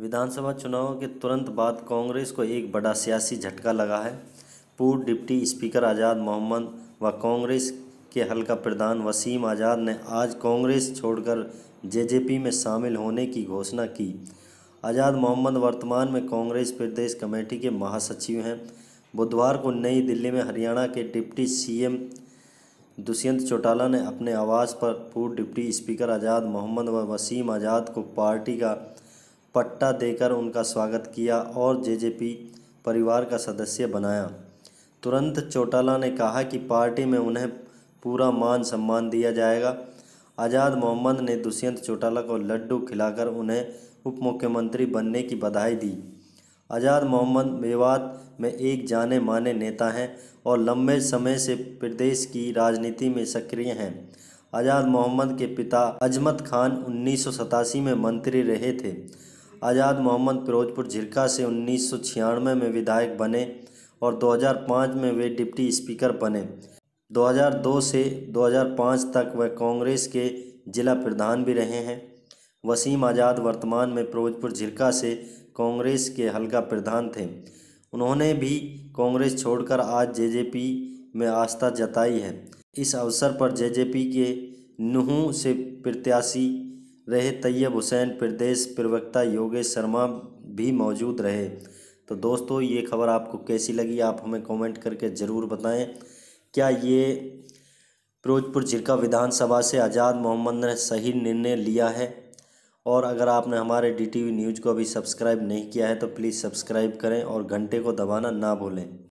विधानसभा चुनावों के तुरंत बाद कांग्रेस को एक बड़ा सियासी झटका लगा है पूर्व डिप्टी स्पीकर आज़ाद मोहम्मद व कांग्रेस के हलका प्रधान वसीम आज़ाद ने आज कांग्रेस छोड़कर जेजेपी में शामिल होने की घोषणा की आज़ाद मोहम्मद वर्तमान में कांग्रेस प्रदेश कमेटी के महासचिव हैं बुधवार को नई दिल्ली में हरियाणा के डिप्टी सीएम दुष्यंत चौटाला ने अपने आवास पर पूर्व डिप्टी स्पीकर आज़ाद मोहम्मद व वसीम आज़ाद को पार्टी का पट्टा देकर उनका स्वागत किया और जेजेपी परिवार का सदस्य बनाया तुरंत चौटाला ने कहा कि पार्टी में उन्हें पूरा मान सम्मान दिया जाएगा आज़ाद मोहम्मद ने दुष्यंत चौटाला को लड्डू खिलाकर उन्हें उप मुख्यमंत्री बनने की बधाई दी आज़ाद मोहम्मद मेवात में एक जाने माने नेता हैं और लंबे समय से प्रदेश की राजनीति में सक्रिय हैं आज़ाद मोहम्मद के पिता अजमत खान उन्नीस में मंत्री रहे थे आज़ाद मोहम्मद फिरोजपुर झिरका से उन्नीस में विधायक बने और 2005 में वे डिप्टी स्पीकर बने 2002 से 2005 तक वह कांग्रेस के जिला प्रधान भी रहे हैं वसीम आज़ाद वर्तमान में फिरोजपुर झिरका से कांग्रेस के हलका प्रधान थे उन्होंने भी कांग्रेस छोड़कर आज जेजेपी में आस्था जताई है इस अवसर पर जेजेपी के नुहू से प्रत्याशी रहे तैयब हुसैन प्रदेश प्रवक्ता योगेश शर्मा भी मौजूद रहे तो दोस्तों ये खबर आपको कैसी लगी आप हमें कमेंट करके ज़रूर बताएं क्या ये फिरोजपुर झिरका विधानसभा से आज़ाद मोहम्मद ने सही निर्णय लिया है और अगर आपने हमारे डी टी वी न्यूज़ को अभी सब्सक्राइब नहीं किया है तो प्लीज़ सब्सक्राइब करें और घंटे को दबाना ना भूलें